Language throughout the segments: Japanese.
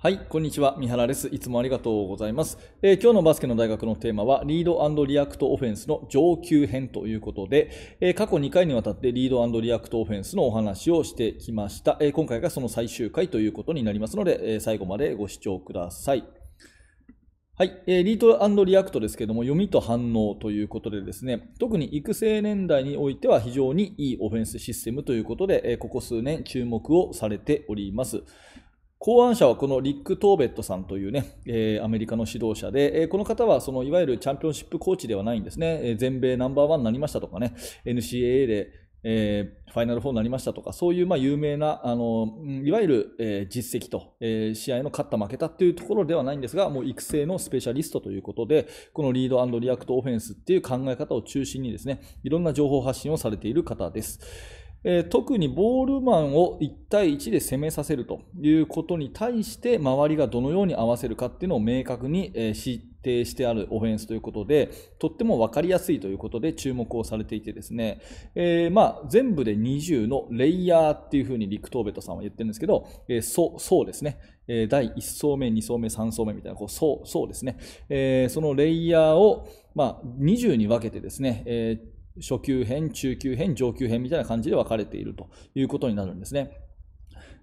はい、こんにちは。三原です。いつもありがとうございます。えー、今日のバスケの大学のテーマは、リードリアクトオフェンスの上級編ということで、えー、過去2回にわたってリードリアクトオフェンスのお話をしてきました。えー、今回がその最終回ということになりますので、え最後までご視聴ください。はい、えー、リードリアクトですけども、読みと反応ということでですね、特に育成年代においては非常にいいオフェンスシステムということで、えここ数年注目をされております。考案者はこのリック・トーベットさんというね、えー、アメリカの指導者で、えー、この方はそのいわゆるチャンピオンシップコーチではないんですね、えー、全米ナンバーワンになりましたとかね、NCAA で、えー、ファイナル4になりましたとか、そういうまあ有名な、あのいわゆる、えー、実績と、えー、試合の勝った負けたというところではないんですが、もう育成のスペシャリストということで、このリードリアクトオフェンスっていう考え方を中心にですね、いろんな情報発信をされている方です。え特にボールマンを1対1で攻めさせるということに対して周りがどのように合わせるかっていうのを明確に、え指定してあるオフェンスということでとっても分かりやすいということで注目をされていてですね、えー、まあ、全部で20のレイヤーっていうふうにリク・トーベトさんは言ってるんですけど、えー、そうですね第1層目、2層目、3層目みたいな、こうそうそうですね、えー、そのレイヤーを、まあ、20に分けてですね、えー初級編、中級編、上級編みたいな感じで分かれているということになるんですね。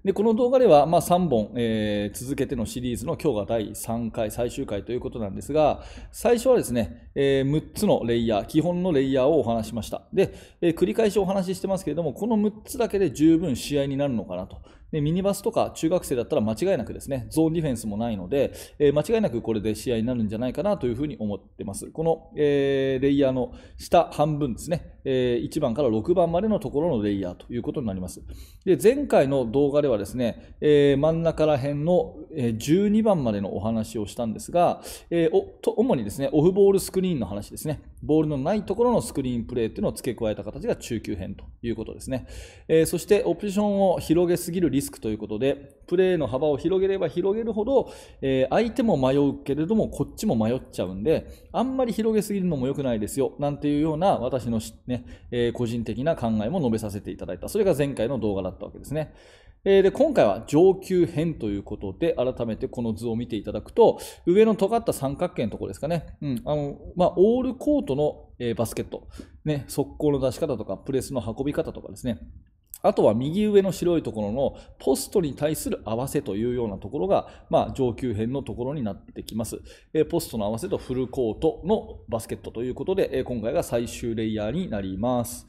でこの動画では、ま3本、えー、続けてのシリーズの今日が第3回、最終回ということなんですが、最初はですね、えー、6つのレイヤー、基本のレイヤーをお話しました。で、えー、繰り返しお話ししてますけれども、この6つだけで十分試合になるのかなとでミニバスとか中学生だったら間違いなくですね、ゾーンディフェンスもないので、えー、間違いなくこれで試合になるんじゃないかなというふうに思ってます。この、えー、レイヤーの下半分ですね、えー、1番から6番までのところのレイヤーということになります。で、前回の動画ではですね、え真ん中ら辺の12番までのお話をしたんですが、えー、おと主にですね、オフボールスクリーンの話ですね。ボールのないところのスクリーンプレーというのを付け加えた形が中級編ということですね、えー、そしてオプションを広げすぎるリスクということでプレーの幅を広げれば広げるほど、えー、相手も迷うけれどもこっちも迷っちゃうんであんまり広げすぎるのも良くないですよなんていうような私のね、ねえー、個人的な考えも述べさせていただいたそれが前回の動画だったわけですねえー、で、今回は上級編ということで、改めてこの図を見ていただくと、上の尖った三角形のところですかね。うん。あの、まあ、オールコートの、えー、バスケット。ね、速攻の出し方とか、プレスの運び方とかですね。あとは右上の白いところのポストに対する合わせというようなところが、まあ、上級編のところになってきます、えー、ポストの合わせとフルコートのバスケットということで、えー、今回が最終レイヤーになります。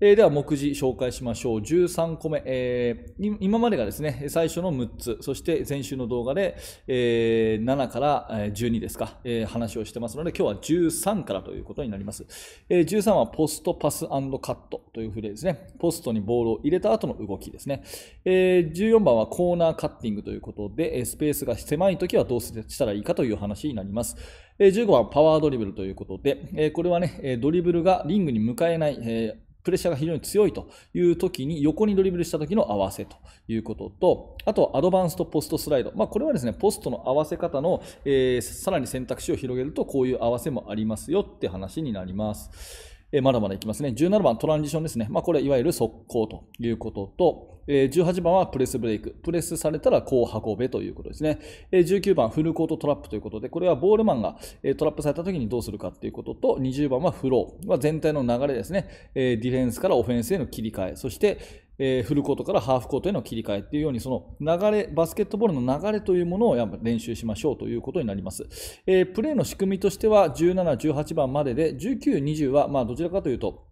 えー、では、目次紹介しましょう。13個目、えー、今までがですね、最初の6つ、そして前週の動画で、えー、7から12ですか、えー、話をしてますので、今日は13からということになります。えー、13はポストパスカットというフレーズね。ポストにボールを入れた後の動きですね。えー、14番はコーナーカッティングということで、スペースが狭い時はどうしたらいいかという話になります。15番はパワードリブルということで、これはね、ドリブルがリングに向かえない、プレッシャーが非常に強いという時に横にドリブルした時の合わせということと、あとはアドバンストポストスライド。まあ、これはですね、ポストの合わせ方の、えー、さらに選択肢を広げるとこういう合わせもありますよって話になります。えまだまだいきますね。17番、トランジションですね。まあ、これ、いわゆる速攻ということと、え18番はプレスブレイク。プレスされたらこう運べということですね。え19番、フルコートトラップということで、これはボールマンが、えトラップされた時にどうするかということと、20番はフロー。全体の流れですね。えディフェンスからオフェンスへの切り替え。そして、えー、フルコートからハーフコートへの切り替えというように、その流れ、バスケットボールの流れというものをやっぱ練習しましょうということになります。えー、プレーの仕組みとしては、17、18番までで、19、20は、まあ、どちらかというと、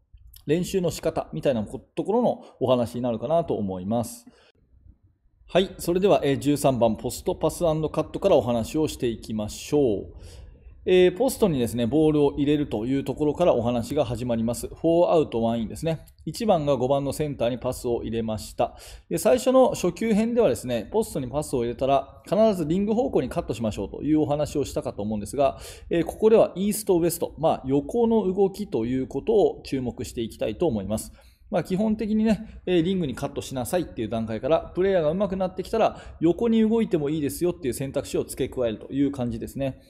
練習の仕方みたいなところのお話になるかなと思います。はい、それでは13番ポストパスカットからお話をしていきましょう。えー、ポストにですね、ボールを入れるというところからお話が始まります。4アウト1インですね。1番が5番のセンターにパスを入れました。で最初の初級編ではですね、ポストにパスを入れたら必ずリング方向にカットしましょうというお話をしたかと思うんですが、えー、ここではイーストウエスト、まあ、横の動きということを注目していきたいと思います。まあ、基本的にね、リングにカットしなさいっていう段階から、プレイヤーが上手くなってきたら、横に動いてもいいですよっていう選択肢を付け加えるという感じですね。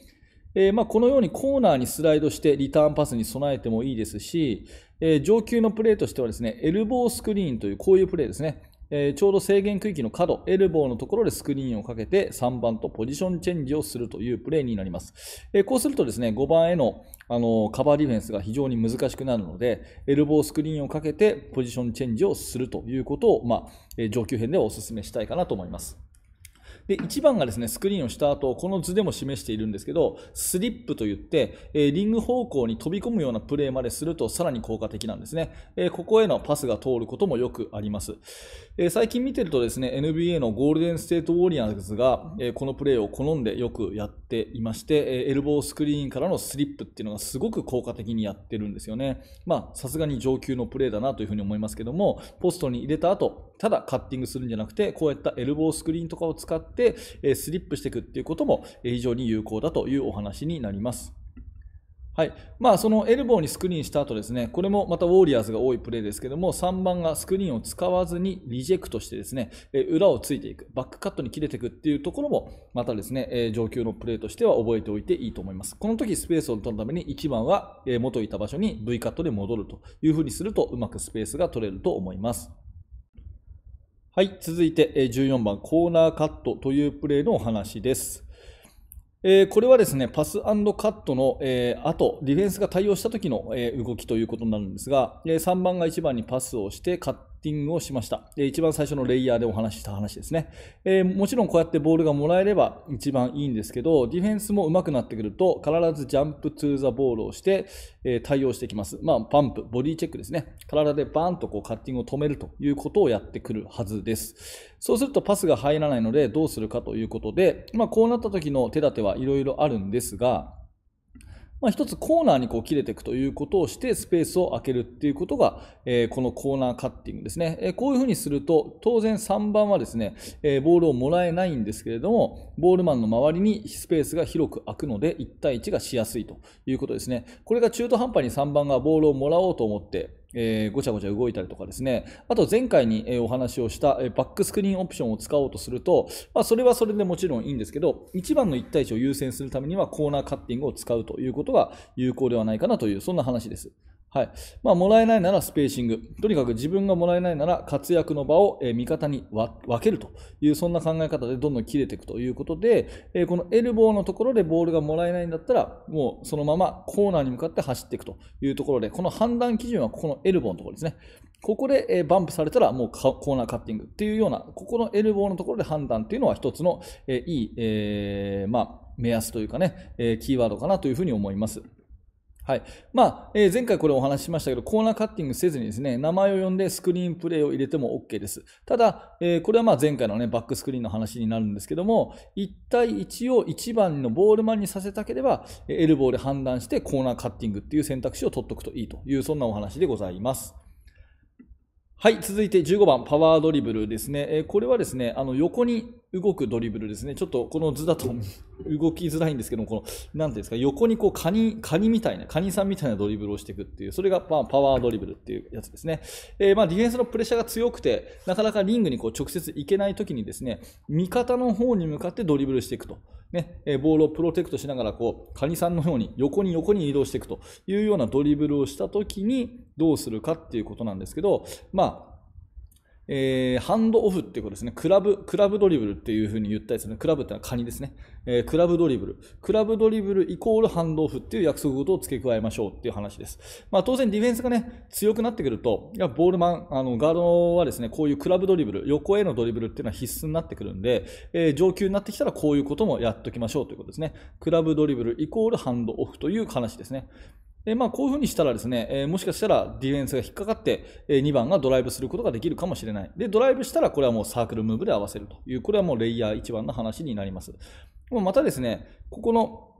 えー、まあ、このようにコーナーにスライドしてリターンパスに備えてもいいですし、えー、上級のプレーとしてはですね、エルボースクリーンというこういうプレーですね。えー、ちょうど制限区域の角、エルボーのところでスクリーンをかけて3番とポジションチェンジをするというプレーになります。えー、こうするとですね、5番へのあのカバーディフェンスが非常に難しくなるので、エルボースクリーンをかけてポジションチェンジをするということを、まあ、えー、上級編ではお勧めしたいかなと思います。で、1番がですね、スクリーンをした後、この図でも示しているんですけど、スリップといって、えリング方向に飛び込むようなプレーまでするとさらに効果的なんですね。えここへのパスが通ることもよくあります。え最近見てるとですね、NBA のゴールデンステートウォリアーズが、えこのプレーを好んでよくやっていまして、えエルボースクリーンからのスリップっていうのがすごく効果的にやってるんですよね。まさすがに上級のプレーだなというふうに思いますけども、ポストに入れた後、ただカッティングするんじゃなくて、こういったエルボースクリーンとかを使って、えスリップしていくっていうことも非常に有効だというお話になります。はいまあ、そのエルボーにスクリーンした後ですね、これもまたウォーリアーズが多いプレーですけども、3番がスクリーンを使わずにリジェクトしてですね、え裏をついていく、バックカットに切れていくっていうところも、またですね、え上級のプレーとしては覚えておいていいと思います。この時スペースを取るために1番は元いた場所に V カットで戻るというふうにすると、うまくスペースが取れると思います。はい、続いて14番コーナーカットというプレーのお話です。えー、これはですねパスカットの、えー、後ディフェンスが対応した時の、えー、動きということになるんですが、え3番が1番にパスをしてカッティングをしました。一番最初のレイヤーでお話しした話ですね。えー、もちろんこうやってボールがもらえれば一番いいんですけど、ディフェンスも上手くなってくると、必ずジャンプトゥーザボールをして、えー、対応してきます。まあ、パンプ、ボディチェックですね。体でバーンとこうカッティングを止めるということをやってくるはずです。そうするとパスが入らないのでどうするかということで、まあ、こうなった時の手立てはいろいろあるんですが、まあ、一つコーナーにこう切れていくということをしてスペースを空けるっていうことが、えこのコーナーカッティングですね、えこういうふうにすると当然3番はですね、えボールをもらえないんですけれどもボールマンの周りにスペースが広く空くので1対1がしやすいということですねこれが中途半端に3番がボールをもらおうと思ってえー、ごちゃごちゃ動いたりとかですね、あと前回に、えお話をした、えバックスクリーンオプションを使おうとすると、まあ、それはそれでもちろんいいんですけど、1番の1対1を優先するためにはコーナーカッティングを使うということが有効ではないかなという、そんな話です。はい。まあ、もらえないならスペーシング。とにかく自分がもらえないなら活躍の場を、え味方に分けるという、そんな考え方でどんどん切れていくということで、えこのエルボーのところでボールがもらえないんだったら、もうそのままコーナーに向かって走っていくというところで、この判断基準はここのエルボーのところですね。ここで、えバンプされたらもうコーナーカッティングっていうような、ここのエルボーのところで判断っていうのは一つの、えいい、えー、まあ、目安というかね、えキーワードかなというふうに思います。はい。まあ、えー、前回これお話ししましたけど、コーナーカッティングせずにですね、名前を呼んでスクリーンプレイを入れても OK です。ただ、えー、これはまあ前回のね、バックスクリーンの話になるんですけども、1対1を1番のボールマンにさせたければ、エルボーで判断してコーナーカッティングっていう選択肢を取っておくといいという、そんなお話でございます。はい、続いて15番、パワードリブルですね。えー、これはですね、あの横に動くドリブルですね。ちょっとこの図だと 動きづらいんですけどこの、なんていうんですか、横にこうカニ、カニみたいな、カニさんみたいなドリブルをしていくっていう、それがまあパワードリブルっていうやつですね。えー、まあディフェンスのプレッシャーが強くて、なかなかリングにこう直接行けない時にですね、味方の方に向かってドリブルしていくと。ね、えボールをプロテクトしながらこう、カニさんのように横に横に移動していくというようなドリブルをした時にどうするかっていうことなんですけど、まあ、えー、ハンドオフっていうことですね。クラブ、クラブドリブルっていうふうに言ったりする、ね。クラブってのはカニですね、えー、クラブドリブル。クラブドリブルイコールハンドオフっていう約束事を付け加えましょうっていう話です。まあ当然ディフェンスがね、強くなってくると、いや、ボールマン、あの、ガードはですね、こういうクラブドリブル、横へのドリブルっていうのは必須になってくるんで、えー、上級になってきたらこういうこともやっときましょうということですね。クラブドリブルイコールハンドオフという話ですね。えまあ、こういうふうにしたらですね、えもしかしたらディフェンスが引っかかって、え2番がドライブすることができるかもしれない。で、ドライブしたらこれはもうサークルムーブで合わせるという、これはもうレイヤー1番の話になります。またですね、ここの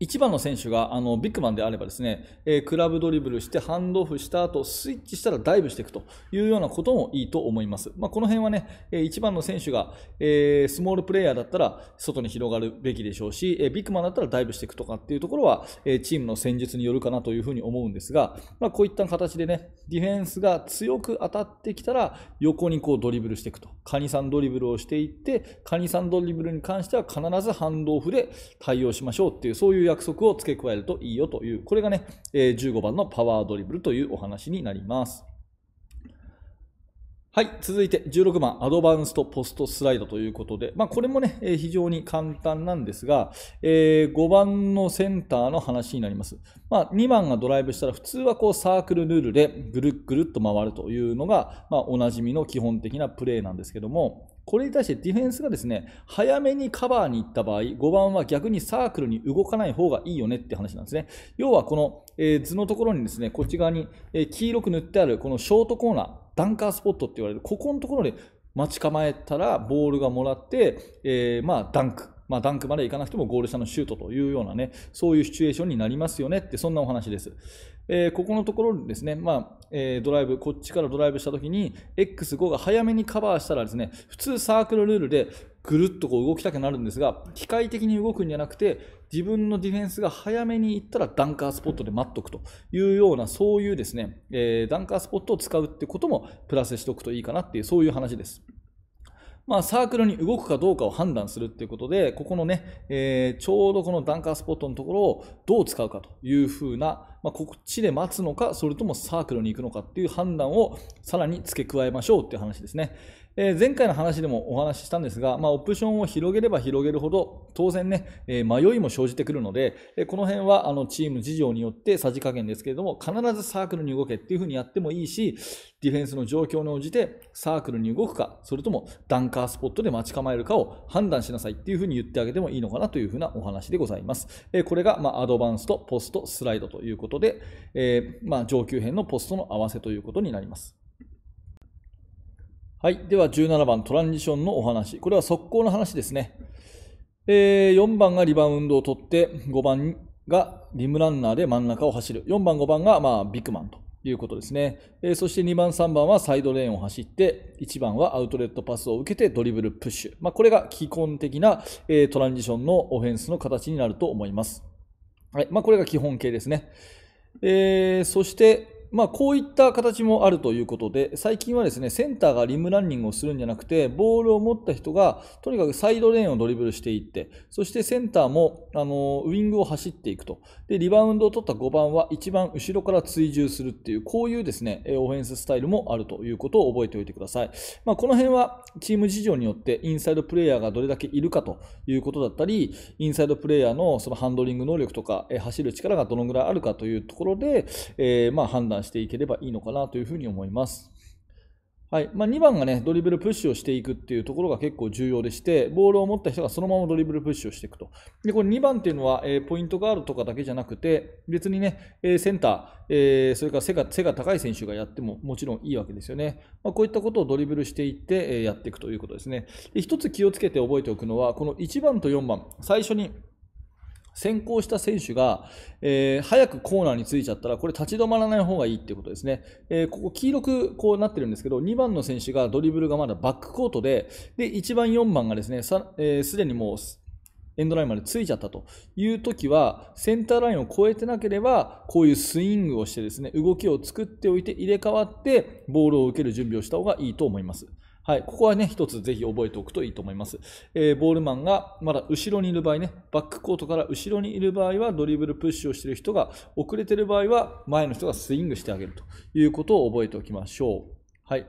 1番の選手があのビッグマンであればですね、えー、クラブドリブルしてハンドオフした後スイッチしたらダイブしていくというようなこともいいと思います、まあ、この辺はね、え1番の選手が、えー、スモールプレイヤーだったら外に広がるべきでしょうし、えビッグマンだったらダイブしていくとかっていうところは、えチームの戦術によるかなというふうに思うんですが、まあ、こういった形でねディフェンスが強く当たってきたら横にこうドリブルしていくとカニさんドリブルをしていってカニさんドリブルに関しては必ずハンドオフで対応しましょうっていうそういう約束を付け加えるといいよという、これがね、15番のパワードリブルというお話になります。はい、続いて16番、アドバンストポストスライドということで、まあ、これもね、え非常に簡単なんですが、えー、5番のセンターの話になります。まあ、2番がドライブしたら、普通はこうサークルルールでぐるぐるっと回るというのが、まあ、おなじみの基本的なプレーなんですけども、これに対してディフェンスがですね、早めにカバーに行った場合、5番は逆にサークルに動かない方がいいよねって話なんですね。要はこの、え図のところにですね、こっち側に、え黄色く塗ってあるこのショートコーナー、ダンカースポットって言われる、ここのところで待ち構えたらボールがもらって、えー、まあダンクまあ、ダンクまで行かなくてもゴール下のシュートというようなね、そういうシチュエーションになりますよねって、そんなお話です。えー、ここのところですね、まあえー、ドライブ、こっちからドライブしたときに、X5 が早めにカバーしたらですね、普通サークルルールでぐるっとこう動きたくなるんですが、機械的に動くんじゃなくて、自分のディフェンスが早めに行ったらダンカースポットで待っとくというような、そういうですね、えー、ダンカースポットを使うってこともプラスしておくといいかなっていう、そういう話です。まあ、サークルに動くかどうかを判断するっていうことで、ここのね、えー、ちょうどこのダンカースポットのところをどう使うかというふうな、まあ、こっちで待つのか、それともサークルに行くのかっていう判断をさらに付け加えましょうっていう話ですね。えー、前回の話でもお話ししたんですが、まあ、オプションを広げれば広げるほど、当然ね、えー、迷いも生じてくるので、えこの辺はあのチーム事情によってさじ加減ですけれども、必ずサークルに動けっていうふうにやってもいいし、ディフェンスの状況に応じてサークルに動くか、それともダンカースポットで待ち構えるかを判断しなさいっていうふうに言ってあげてもいいのかなというふうなお話でございます。えこれが、まアドバンスとポスト、スライドということで、えまあ、上級編のポストの合わせということになります。はい。では17番、トランジションのお話。これは速攻の話ですね。えー、4番がリバウンドを取って、5番がリムランナーで真ん中を走る。4番、5番が、まあ、ビッグマンということですね。えー、そして2番、3番はサイドレーンを走って、1番はアウトレットパスを受けてドリブルプッシュ。まあ、これが基本的な、えー、トランジションのオフェンスの形になると思います。はい。まあ、これが基本形ですね。えー、そして、まあ、こういった形もあるということで、最近はですね、センターがリムランニングをするんじゃなくて、ボールを持った人が、とにかくサイドレーンをドリブルしていって、そしてセンターも、あの、ウィングを走っていくと。で、リバウンドを取った5番は、一番後ろから追従するっていう、こういうですね、オフェンススタイルもあるということを覚えておいてください。まあ、この辺は、チーム事情によって、インサイドプレイヤーがどれだけいるかということだったり、インサイドプレイヤーのそのハンドリング能力とか、走る力がどのぐらいあるかというところで、えー、まあ、判断断していければいいのかなというふうに思います。はいまあ、2番がねドリブルプッシュをしていくっていうところが結構重要でして、ボールを持った人がそのままドリブルプッシュをしていくと。でこれ2番っていうのは、えー、ポイントガードとかだけじゃなくて、別にね、えー、センター、えー、それから背が背が高い選手がやってももちろんいいわけですよね。まあ、こういったことをドリブルしていって、えやっていくということですね。で1つ気をつけて覚えておくのは、この1番と4番、最初に先行した選手が、えー、早くコーナーについちゃったら、これ立ち止まらない方がいいってことですね。えー、ここ黄色くこうなってるんですけど、2番の選手がドリブルがまだバックコートで、で、1番、4番がですね、す、えー、で、にもう、エンドラインまでついちゃったという時は、センターラインを越えてなければ、こういうスイングをしてですね、動きを作っておいて入れ替わって、ボールを受ける準備をした方がいいと思います。はい、ここはね、一つぜひ覚えておくといいと思います。えー、ボールマンがまだ後ろにいる場合ね、バックコートから後ろにいる場合はドリブルプッシュをしている人が遅れている場合は前の人がスイングしてあげるということを覚えておきましょう。はい。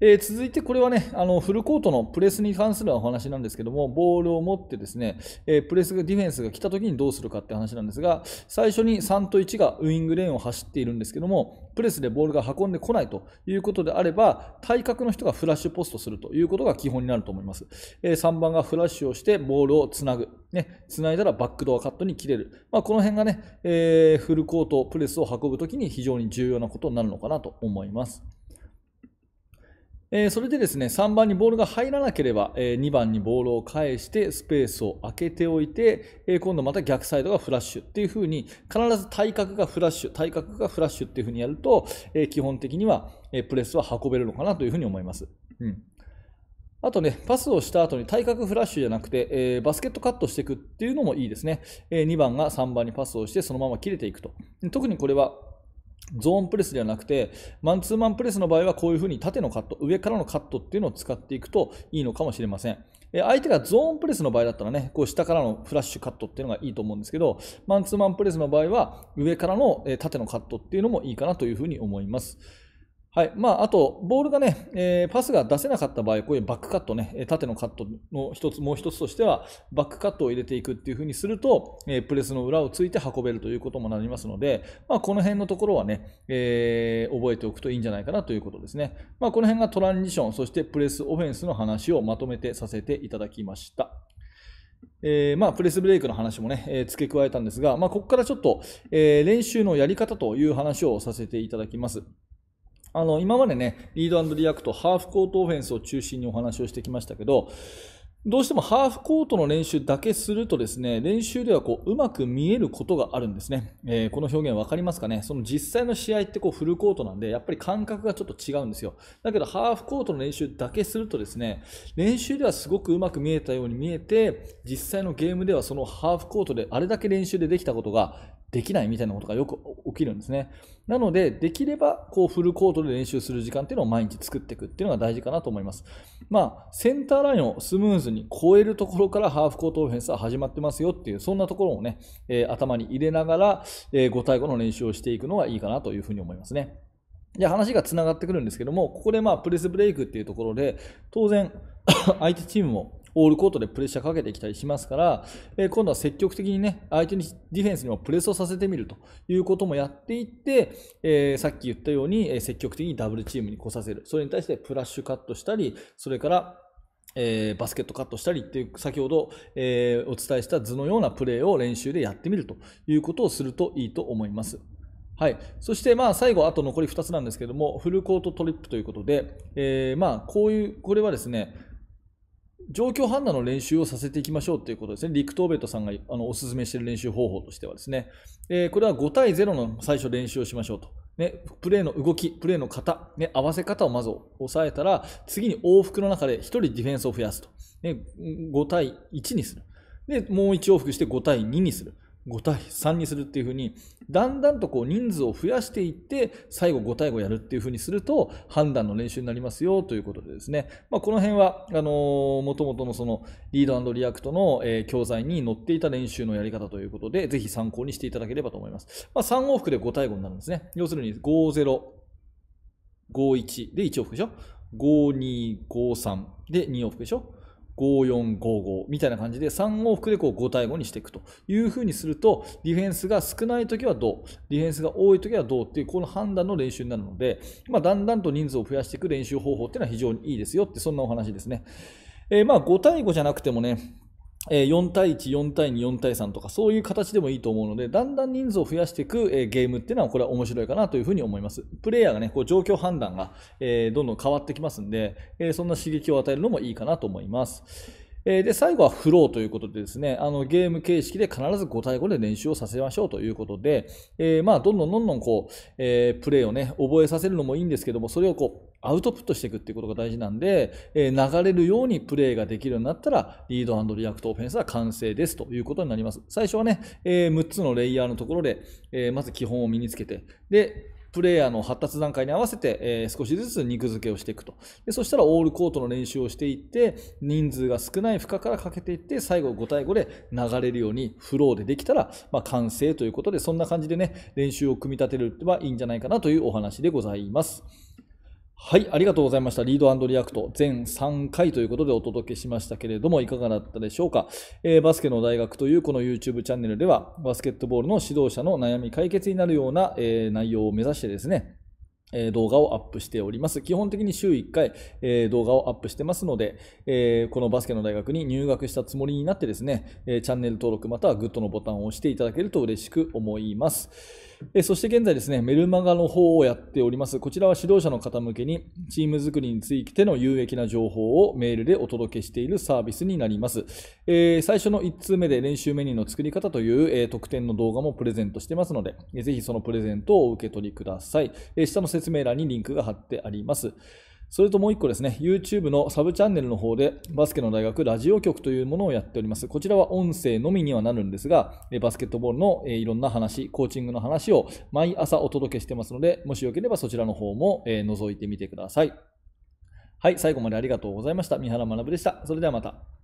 えー、続いて、これはね、あのフルコートのプレスに関するお話なんですけども、ボールを持ってですね、えー、プレスが、ディフェンスが来た時にどうするかって話なんですが、最初に3と1がウイングレーンを走っているんですけども、プレスでボールが運んでこないということであれば、体格の人がフラッシュポストするということが基本になると思います。えー、3番がフラッシュをして、ボールをつなぐ。ね、つないだらバックドアカットに切れる。まあ、この辺がね、えフルコート、プレスを運ぶときに非常に重要なことになるのかなと思います。えー、それでですね、3番にボールが入らなければ、えー、2番にボールを返して、スペースを空けておいて、えー、今度また逆サイドがフラッシュっていう風に、必ず体格がフラッシュ、体格がフラッシュっていう風にやると、え基本的には、えプレスは運べるのかなという風に思います。うん。あとね、パスをした後に体格フラッシュじゃなくて、えー、バスケットカットしていくっていうのもいいですね。えー、2番が3番にパスをして、そのまま切れていくと。特にこれは、ゾーンプレスではなくて、マンツーマンプレスの場合はこういうふうに縦のカット、上からのカットっていうのを使っていくといいのかもしれません。相手がゾーンプレスの場合だったらね、こう下からのフラッシュカットっていうのがいいと思うんですけど、マンツーマンプレスの場合は上からの縦のカットっていうのもいいかなというふうに思います。はい。まあ、あと、ボールがね、えー、パスが出せなかった場合、こういうバックカットね、縦のカットの一つ、もう一つとしては、バックカットを入れていくっていう風にすると、えー、プレスの裏をついて運べるということもなりますので、まあ、この辺のところはね、えー、覚えておくといいんじゃないかなということですね。まあ、この辺がトランジション、そしてプレスオフェンスの話をまとめてさせていただきました。えー、まあ、プレスブレイクの話もね、えー、付け加えたんですが、まあ、ここからちょっと、えー、練習のやり方という話をさせていただきます。あの、今までね、リードリアクト、ハーフコートオフェンスを中心にお話をしてきましたけど、どうしてもハーフコートの練習だけするとですね、練習ではこう、うまく見えることがあるんですね。えー、この表現わかりますかねその実際の試合ってこう、フルコートなんで、やっぱり感覚がちょっと違うんですよ。だけど、ハーフコートの練習だけするとですね、練習ではすごくうまく見えたように見えて、実際のゲームではそのハーフコートであれだけ練習でできたことが、できないみたいなことがよく起きるんですね。なので、できればこうフルコートで練習する時間っていうのを毎日作っていくっていうのが大事かなと思います。まあ、センターラインをスムーズに超えるところからハーフコートオフェンスは始まってますよっていう、そんなところをね、えー、頭に入れながら、えー、5対5の練習をしていくのがいいかなというふうに思いますね。で、話がつながってくるんですけども、ここでまあ、プレスブレイクっていうところで、当然 相手チームもオールコートでプレッシャーかけてきたりしますから、え今度は積極的にね、相手にディフェンスにもプレスをさせてみるということもやっていって、えさっき言ったように、え積極的にダブルチームに来させる。それに対してプラッシュカットしたり、それから、えー、バスケットカットしたりっていう先ほど、えー、お伝えした図のようなプレーを練習でやってみるということをするといいと思います。はい、そしてまあ最後、あと残り2つなんですけどもフルコートトリップということで、えー、まあこういうこれはですね状況判断の練習をさせていきましょうということですね。リクトーベットさんがあのお勧めしている練習方法としてはですね、えー、これは5対0の最初練習をしましょうと。ね、プレーの動き、プレーの型、ね、合わせ方をまず押さえたら、次に往復の中で1人ディフェンスを増やすと。ね、5対1にする。で、もう1往復して5対2にする。5対3にするっていう風に、だんだんとこう人数を増やしていって、最後5対5やるっていう風にすると、判断の練習になりますよということでですね、まあ、この辺は、あのも元々のそのリードリアクトの、え教材に載っていた練習のやり方ということで、ぜひ参考にしていただければと思います。まあ、3往復で5対5になるんですね。要するに50、51で1往復でしょ ?52、53で2往復でしょ5455みたいな感じで3往復でこう5対5にしていくというふうにするとディフェンスが少ない時はどうディフェンスが多い時はどうっていうこの判断の練習になるので、まあ、だんだんと人数を増やしていく練習方法っていうのは非常にいいですよってそんなお話ですね。えー、まあ5対5じゃなくてもねえ4対1、4対2、4対3とか、そういう形でもいいと思うので、だんだん人数を増やしていく、えゲームっていうのは、これは面白いかなというふうに思います。プレイヤーがね、こう状況判断が、えどんどん変わってきますんで、えそんな刺激を与えるのもいいかなと思います。えー、で、最後はフローということでですね、あの、ゲーム形式で必ず5対5で練習をさせましょうということで、えー、まあ、どんどんどんどんこう、えー、プレイをね、覚えさせるのもいいんですけども、それをこう、アウトプットしていくっていうことが大事なんで、えー、流れるようにプレイができるようになったら、リードリアクトオフェンスは完成ですということになります。最初はね、え6つのレイヤーのところで、えまず基本を身につけて、で、プレイヤーの発達段階に合わせて、え少しずつ肉付けをしていくとで。そしたらオールコートの練習をしていって、人数が少ない負荷からかけていって、最後5対5で流れるようにフローでできたら、まあ、完成ということで、そんな感じでね、練習を組み立てればいいんじゃないかなというお話でございます。はい、ありがとうございました。リードリアクト全3回ということでお届けしましたけれども、いかがだったでしょうか、えー、バスケの大学というこの YouTube チャンネルでは、バスケットボールの指導者の悩み解決になるような、えー、内容を目指してですね、え動画をアップしております。基本的に週1回、え動画をアップしてますので、えこのバスケの大学に入学したつもりになってですね、えチャンネル登録またはグッドのボタンを押していただけると嬉しく思います。えそして現在ですね、メルマガの方をやっております。こちらは指導者の方向けに、チーム作りについての有益な情報をメールでお届けしているサービスになります。えー、最初の1通目で練習メニューの作り方という、えー、特典の動画もプレゼントしてますので、えぜひそのプレゼントをお受け取りください。えー、下の説明欄にリンクが貼ってあります。それともう1個ですね、YouTube のサブチャンネルの方で、バスケの大学ラジオ局というものをやっております。こちらは音声のみにはなるんですが、バスケットボールのいろんな話、コーチングの話を毎朝お届けしてますので、もしよければそちらの方も覗いてみてください。はい、最後までありがとうございました。三原学でした。それではまた。